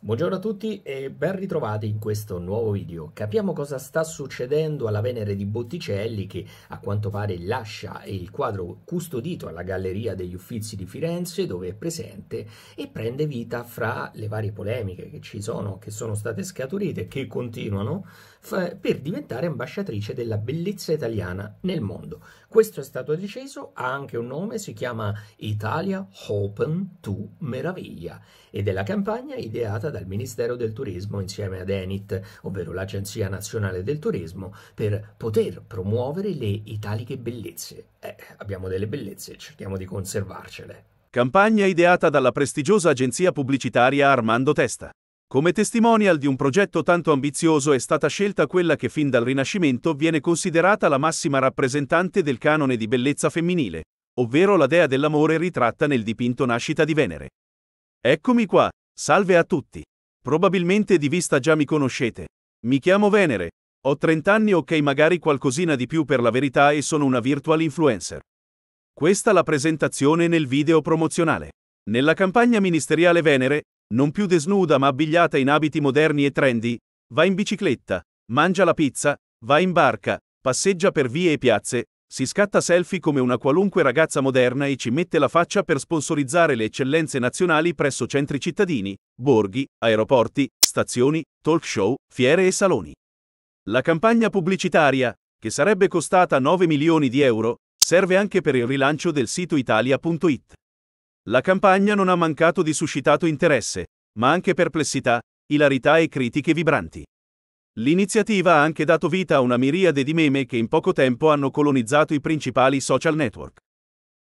Buongiorno a tutti e ben ritrovati in questo nuovo video. Capiamo cosa sta succedendo alla Venere di Botticelli che a quanto pare lascia il quadro custodito alla Galleria degli Uffizi di Firenze dove è presente e prende vita fra le varie polemiche che ci sono, che sono state scaturite e che continuano per diventare ambasciatrice della bellezza italiana nel mondo. Questo è stato deciso, ha anche un nome, si chiama Italia Open to Meraviglia ed è la campagna ideata realizzata dal Ministero del Turismo insieme ad ENIT, ovvero l'Agenzia Nazionale del Turismo, per poter promuovere le italiche bellezze. Eh, abbiamo delle bellezze, cerchiamo di conservarcele. Campagna ideata dalla prestigiosa agenzia pubblicitaria Armando Testa. Come testimonial di un progetto tanto ambizioso è stata scelta quella che fin dal Rinascimento viene considerata la massima rappresentante del canone di bellezza femminile, ovvero la dea dell'amore ritratta nel dipinto Nascita di Venere. Eccomi qua, Salve a tutti. Probabilmente di vista già mi conoscete. Mi chiamo Venere. Ho 30 anni ok magari qualcosina di più per la verità e sono una virtual influencer. Questa la presentazione nel video promozionale. Nella campagna ministeriale Venere, non più desnuda ma abbigliata in abiti moderni e trendy, va in bicicletta, mangia la pizza, va in barca, passeggia per vie e piazze, si scatta selfie come una qualunque ragazza moderna e ci mette la faccia per sponsorizzare le eccellenze nazionali presso centri cittadini, borghi, aeroporti, stazioni, talk show, fiere e saloni. La campagna pubblicitaria, che sarebbe costata 9 milioni di euro, serve anche per il rilancio del sito italia.it. La campagna non ha mancato di suscitato interesse, ma anche perplessità, ilarità e critiche vibranti. L'iniziativa ha anche dato vita a una miriade di meme che in poco tempo hanno colonizzato i principali social network.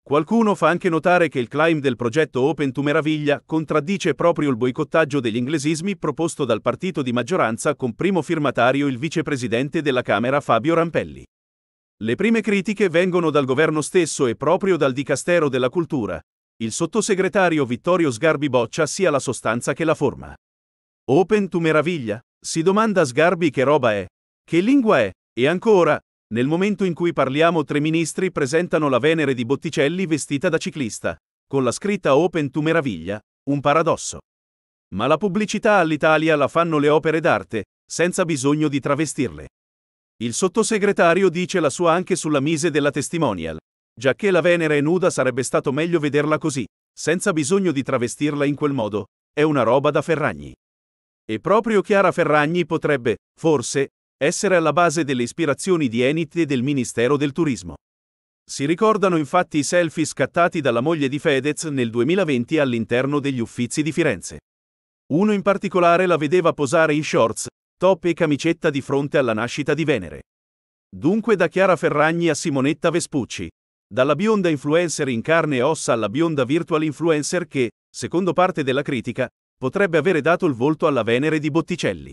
Qualcuno fa anche notare che il climb del progetto Open to Meraviglia contraddice proprio il boicottaggio degli inglesismi proposto dal partito di maggioranza con primo firmatario il vicepresidente della Camera Fabio Rampelli. Le prime critiche vengono dal governo stesso e proprio dal Dicastero della Cultura. Il sottosegretario Vittorio Sgarbi boccia sia la sostanza che la forma. Open to Meraviglia? Si domanda a Sgarbi che roba è, che lingua è, e ancora, nel momento in cui parliamo tre ministri presentano la Venere di Botticelli vestita da ciclista, con la scritta Open to meraviglia, un paradosso. Ma la pubblicità all'Italia la fanno le opere d'arte, senza bisogno di travestirle. Il sottosegretario dice la sua anche sulla mise della testimonial, giacché la Venere è nuda sarebbe stato meglio vederla così, senza bisogno di travestirla in quel modo, è una roba da Ferragni. E proprio Chiara Ferragni potrebbe, forse, essere alla base delle ispirazioni di Enit e del Ministero del Turismo. Si ricordano infatti i selfie scattati dalla moglie di Fedez nel 2020 all'interno degli uffizi di Firenze. Uno in particolare la vedeva posare in shorts, top e camicetta di fronte alla nascita di Venere. Dunque da Chiara Ferragni a Simonetta Vespucci, dalla bionda influencer in carne e ossa alla bionda virtual influencer che, secondo parte della critica, potrebbe avere dato il volto alla Venere di Botticelli.